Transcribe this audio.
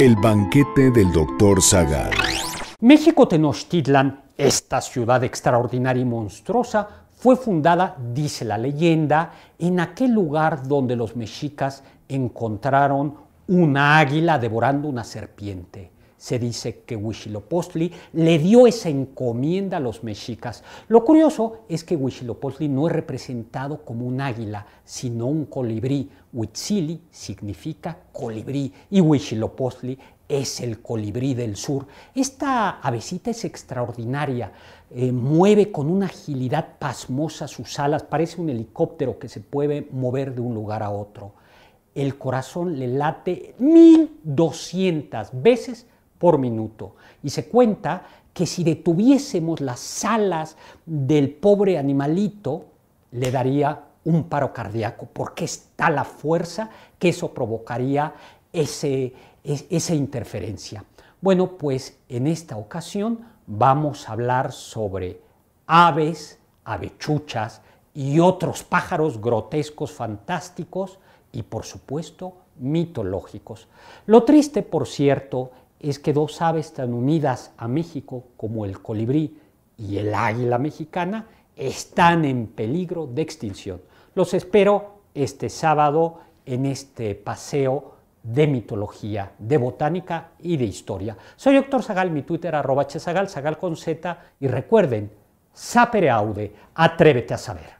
El banquete del doctor Zagal. México Tenochtitlan, esta ciudad extraordinaria y monstruosa, fue fundada, dice la leyenda, en aquel lugar donde los mexicas encontraron una águila devorando una serpiente. Se dice que Huitzilopochtli le dio esa encomienda a los mexicas. Lo curioso es que Huitzilopochtli no es representado como un águila, sino un colibrí. Huitzili significa colibrí y Huitzilopochtli es el colibrí del sur. Esta avecita es extraordinaria, eh, mueve con una agilidad pasmosa sus alas, parece un helicóptero que se puede mover de un lugar a otro. El corazón le late 1200 veces por minuto. Y se cuenta que si detuviésemos las alas del pobre animalito, le daría un paro cardíaco, porque está la fuerza que eso provocaría esa interferencia. Bueno, pues en esta ocasión vamos a hablar sobre aves, avechuchas y otros pájaros grotescos, fantásticos y por supuesto mitológicos. Lo triste, por cierto, es que dos aves tan unidas a México como el colibrí y el águila mexicana están en peligro de extinción. Los espero este sábado en este paseo de mitología, de botánica y de historia. Soy Héctor Zagal, mi Twitter arroba @chesagal, zagal con Z y recuerden, sapere aude, atrévete a saber.